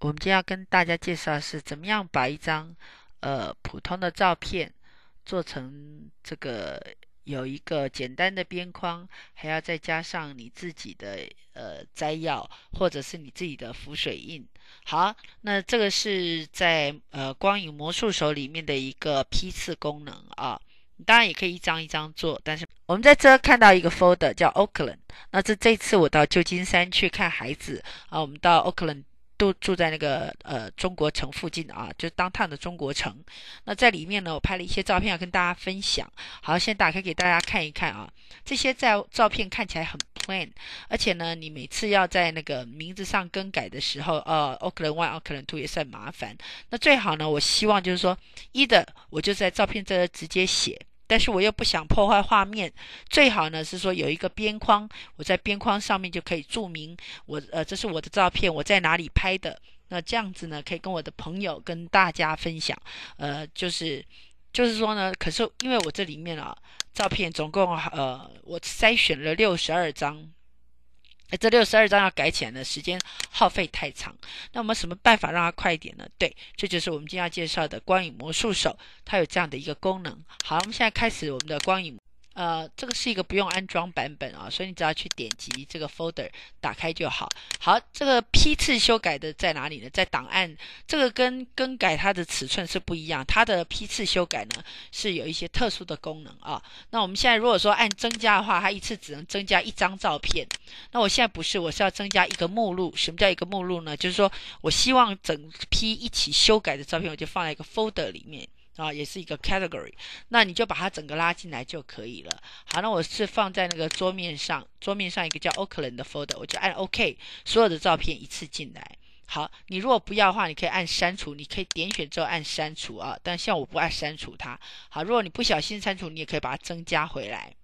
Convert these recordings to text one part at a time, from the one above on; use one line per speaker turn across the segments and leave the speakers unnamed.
我们今天要跟大家介绍是怎么样把一张，呃，普通的照片做成这个有一个简单的边框，还要再加上你自己的呃摘要或者是你自己的浮水印。好，那这个是在呃光影魔术手里面的一个批次功能啊。当然也可以一张一张做，但是我们在这看到一个 folder 叫 o a k l a n d 那这这次我到旧金山去看孩子啊，我们到 o a k l a n d 都住在那个呃中国城附近啊，就是当趟的中国城。那在里面呢，我拍了一些照片要跟大家分享。好，先打开给大家看一看啊。这些在照片看起来很 plain，而且呢，你每次要在那个名字上更改的时候，呃，Oakland One、Oakland Two 也算麻烦。那最好呢，我希望就是说，一的我就在照片这直接写。但是我又不想破坏画面，最好呢是说有一个边框，我在边框上面就可以注明我呃这是我的照片，我在哪里拍的，那这样子呢可以跟我的朋友跟大家分享，呃就是就是说呢，可是因为我这里面啊照片总共呃我筛选了六十二张。这六十二张要改起来呢，时间耗费太长。那我们什么办法让它快一点呢？对，这就是我们今天要介绍的光影魔术手，它有这样的一个功能。好，我们现在开始我们的光影。呃，这个是一个不用安装版本啊，所以你只要去点击这个 folder 打开就好。好，这个批次修改的在哪里呢？在档案。这个跟更改它的尺寸是不一样，它的批次修改呢是有一些特殊的功能啊。那我们现在如果说按增加的话，它一次只能增加一张照片。那我现在不是，我是要增加一个目录。什么叫一个目录呢？就是说我希望整批一起修改的照片，我就放在一个 folder 里面。啊，也是一个 category，那你就把它整个拉进来就可以了。好，那我是放在那个桌面上，桌面上一个叫 Oakland 的 folder，我就按 OK，所有的照片一次进来。好，你如果不要的话，你可以按删除，你可以点选之后按删除啊。但像我不爱删除它。好，如果你不小心删除，你也可以把它增加回来。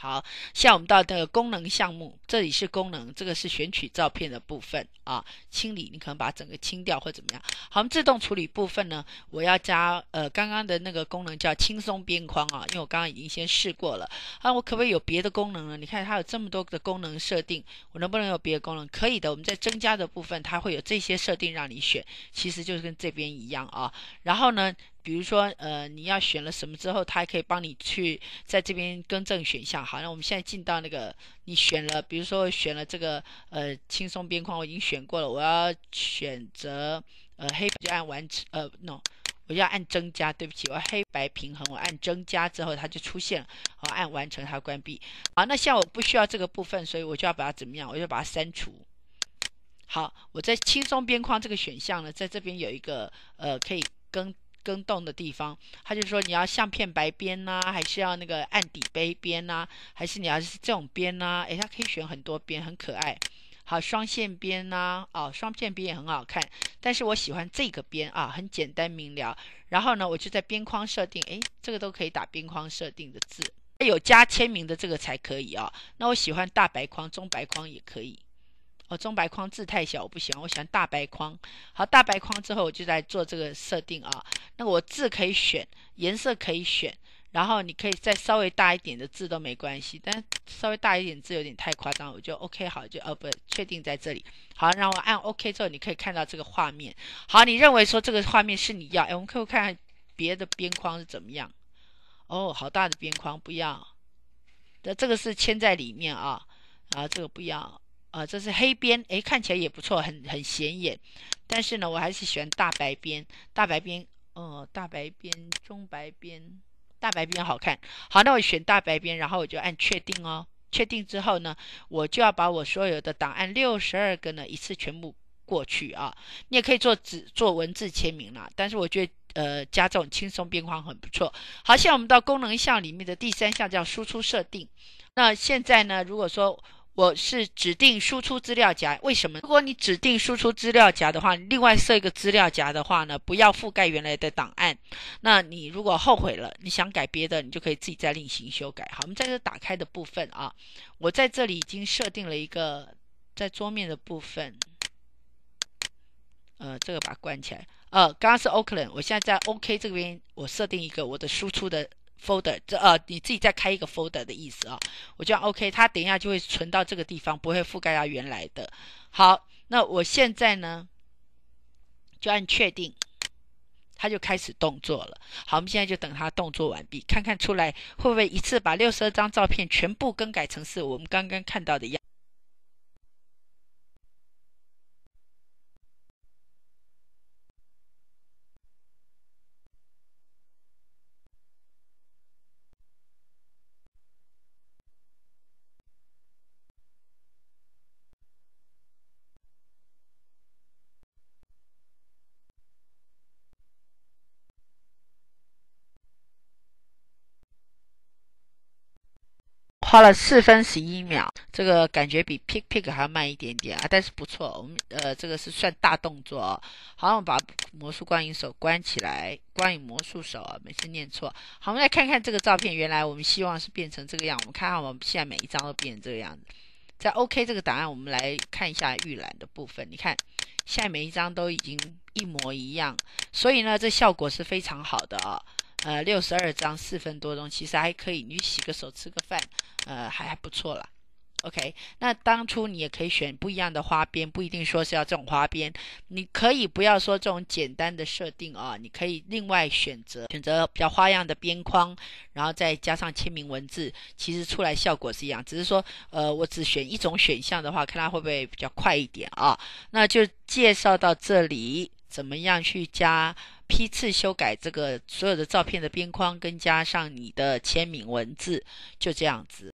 好像我们到这个功能项目，这里是功能，这个是选取照片的部分啊，清理你可能把整个清掉或怎么样。好，我们自动处理部分呢，我要加呃刚刚的那个功能叫轻松边框啊，因为我刚刚已经先试过了啊，我可不可以有别的功能呢？你看它有这么多的功能设定，我能不能有别的功能？可以的，我们在增加的部分它会有这些设定让你选，其实就是跟这边一样啊，然后呢？比如说，呃，你要选了什么之后，它还可以帮你去在这边更正选项。好，那我们现在进到那个，你选了，比如说选了这个，呃，轻松边框，我已经选过了，我要选择，呃，黑，就按完成，呃，no，我要按增加。对不起，我黑白平衡，我按增加之后，它就出现了。好，按完成，它关闭。好，那像我不需要这个部分，所以我就要把它怎么样？我就把它删除。好，我在轻松边框这个选项呢，在这边有一个，呃，可以更。更动的地方，他就说你要相片白边呐，还是要那个暗底杯边呐，还是你要是这种边呐？诶，它可以选很多边，很可爱。好，双线边呐，哦，双线边也很好看。但是我喜欢这个边啊，很简单明了。然后呢，我就在边框设定，诶，这个都可以打边框设定的字，有加签名的这个才可以啊。那我喜欢大白框，中白框也可以。哦，中白框字太小，我不喜欢，我喜欢大白框。好，大白框之后我就在做这个设定啊。那我字可以选，颜色可以选，然后你可以再稍微大一点的字都没关系，但稍微大一点字有点太夸张，我就 OK 好就呃不，确定在这里。好，让我按 OK 之后，你可以看到这个画面。好，你认为说这个画面是你要？哎，我们可以看看别的边框是怎么样。哦，好大的边框，不要。那这个是嵌在里面啊，啊，这个不要。啊，这是黑边，哎，看起来也不错，很很显眼。但是呢，我还是喜欢大白边，大白边，呃，大白边，中白边，大白边好看。好，那我选大白边，然后我就按确定哦。确定之后呢，我就要把我所有的档案六十二个呢，一次全部过去啊。你也可以做只做文字签名啦，但是我觉得，呃，加这种轻松边框很不错。好，现在我们到功能项里面的第三项叫输出设定。那现在呢，如果说。我是指定输出资料夹，为什么？如果你指定输出资料夹的话，另外设一个资料夹的话呢，不要覆盖原来的档案。那你如果后悔了，你想改别的，你就可以自己再另行修改。好，我们在这打开的部分啊，我在这里已经设定了一个在桌面的部分，呃，这个把它关起来。呃，刚刚是 Oakland，我现在在 OK 这边，我设定一个我的输出的。folder 这呃，你自己再开一个 folder 的意思啊，我就 OK，它等一下就会存到这个地方，不会覆盖到原来的。好，那我现在呢就按确定，它就开始动作了。好，我们现在就等它动作完毕，看看出来会不会一次把六十二张照片全部更改成是我们刚刚看到的样。花了四分十一秒，这个感觉比 Pick Pick 还要慢一点点啊，但是不错，我们呃这个是算大动作哦。好，我们把魔术光影手关起来，光影魔术手，啊，每次念错。好，我们来看看这个照片，原来我们希望是变成这个样，我们看看我们现在每一张都变成这个样子。在 OK 这个答案，我们来看一下预览的部分，你看，现在每一张都已经一模一样，所以呢，这效果是非常好的啊。呃，六十二张四分多钟，其实还可以。你洗个手，吃个饭，呃，还还不错了。OK，那当初你也可以选不一样的花边，不一定说是要这种花边。你可以不要说这种简单的设定啊，你可以另外选择，选择比较花样的边框，然后再加上签名文字，其实出来效果是一样。只是说，呃，我只选一种选项的话，看它会不会比较快一点啊？那就介绍到这里，怎么样去加？批次修改这个所有的照片的边框，跟加上你的签名文字，就这样子。